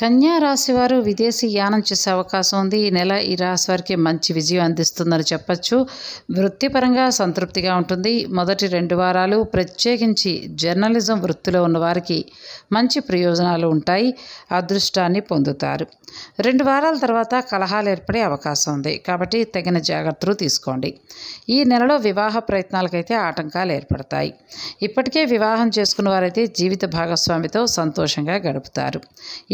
కన్యా రాశి వారు విదేశీ యానం చేసే అవకాశం ఉంది ఈ నెల ఈ రాశి వారికి మంచి విజయం అందిస్తుందని చెప్పచ్చు వృత్తిపరంగా సంతృప్తిగా ఉంటుంది మొదటి రెండు వారాలు ప్రత్యేకించి జర్నలిజం వృత్తిలో ఉన్నవారికి మంచి ప్రయోజనాలు ఉంటాయి అదృష్టాన్ని పొందుతారు రెండు వారాల తర్వాత కలహాలు ఏర్పడే అవకాశం ఉంది కాబట్టి తగిన జాగ్రత్తలు తీసుకోండి ఈ నెలలో వివాహ ప్రయత్నాలకైతే ఆటంకాలు ఏర్పడతాయి ఇప్పటికే వివాహం చేసుకున్న వారైతే జీవిత భాగస్వామితో సంతోషంగా గడుపుతారు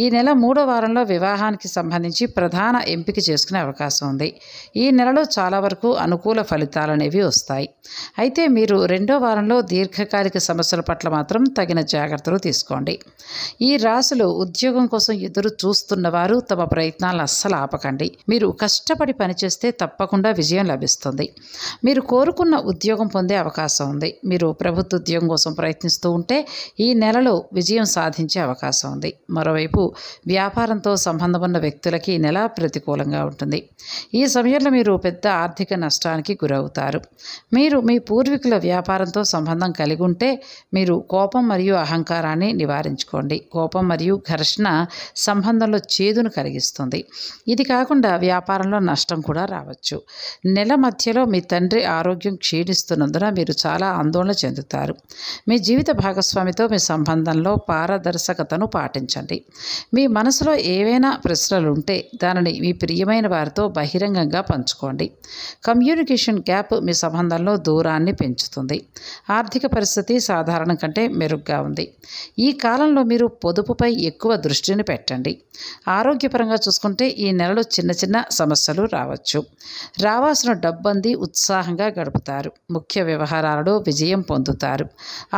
ఈ నెల మూడో వారంలో వివాహానికి సంబంధించి ప్రధాన ఎంపిక చేసుకునే అవకాశం ఉంది ఈ నెలలో చాలా వరకు అనుకూల ఫలితాలు అనేవి వస్తాయి అయితే మీరు రెండో వారంలో దీర్ఘకాలిక సమస్యల పట్ల మాత్రం తగిన జాగ్రత్తలు తీసుకోండి ఈ రాశులు ఉద్యోగం కోసం ఎదురు చూస్తున్నవారు తమ ప్రయత్నాలను అస్సలు ఆపకండి మీరు కష్టపడి పనిచేస్తే తప్పకుండా విజయం లభిస్తుంది మీరు కోరుకున్న ఉద్యోగం పొందే అవకాశం ఉంది మీరు ప్రభుత్వ ఉద్యోగం కోసం ప్రయత్నిస్తూ ఉంటే ఈ నెలలో విజయం సాధించే అవకాశం ఉంది మరోవైపు వ్యాపారంతో సంబంధం ఉన్న వ్యక్తులకి నెల ప్రతికూలంగా ఉంటుంది ఈ సమయంలో మీరు పెద్ద ఆర్థిక నష్టానికి గురవుతారు మీరు మీ పూర్వీకుల వ్యాపారంతో సంబంధం కలిగి ఉంటే మీరు కోపం మరియు అహంకారాన్ని నివారించుకోండి కోపం మరియు ఘర్షణ సంబంధంలో చేదును కలిగిస్తుంది ఇది కాకుండా వ్యాపారంలో నష్టం కూడా రావచ్చు నెల మధ్యలో మీ తండ్రి ఆరోగ్యం క్షీణిస్తున్నందున మీరు చాలా ఆందోళన చెందుతారు మీ జీవిత భాగస్వామితో మీ సంబంధంలో పారదర్శకతను పాటించండి మీ మనసులో ఏవైనా ప్రశ్నలుంటే దానిని మీ ప్రియమైన వారితో బహిరంగంగా పంచుకోండి కమ్యూనికేషన్ గ్యాప్ మీ సంబంధంలో దూరాన్ని పెంచుతుంది ఆర్థిక పరిస్థితి సాధారణం కంటే మెరుగ్గా ఉంది ఈ కాలంలో మీరు పొదుపుపై ఎక్కువ దృష్టిని పెట్టండి ఆరోగ్యపరంగా చూసుకుంటే ఈ నెలలో చిన్న చిన్న సమస్యలు రావచ్చు రావాల్సిన డబ్బంది ఉత్సాహంగా గడుపుతారు ముఖ్య వ్యవహారాలలో విజయం పొందుతారు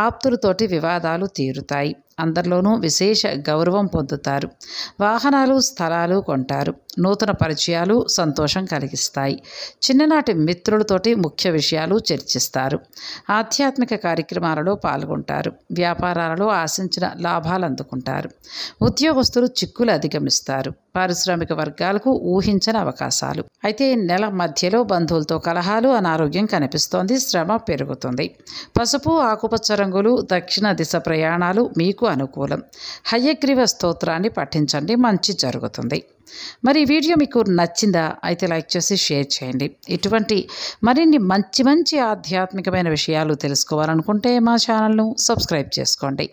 ఆప్తులతోటి వివాదాలు తీరుతాయి అందరిలోనూ విశేష గౌరవం పొందుతారు వాహనాలు స్థలాలు కొంటారు నూతన పరిచయాలు సంతోషం కలిగిస్తాయి చిన్ననాటి మిత్రులతోటి ముఖ్య విషయాలు చర్చిస్తారు ఆధ్యాత్మిక కార్యక్రమాలలో పాల్గొంటారు వ్యాపారాలలో ఆశించిన లాభాలు అందుకుంటారు ఉద్యోగస్తులు చిక్కులు అధిగమిస్తారు పారిశ్రామిక వర్గాలకు ఊహించని అవకాశాలు అయితే నెల మధ్యలో బంధువులతో కలహాలు అనారోగ్యం కనిపిస్తోంది శ్రమ పెరుగుతుంది పసుపు ఆకుపచ్చ రంగులు దక్షిణ దిశ ప్రయాణాలు మీకు అనుకూలం హయగ్రీవ స్తోత్రాన్ని పఠించండి మంచి జరుగుతుంది మరి ఈ వీడియో మీకు నచ్చిందా అయితే లైక్ చేసి షేర్ చేయండి ఇటువంటి మరిన్ని మంచి మంచి ఆధ్యాత్మికమైన విషయాలు తెలుసుకోవాలనుకుంటే మా ఛానల్ను సబ్స్క్రైబ్ చేసుకోండి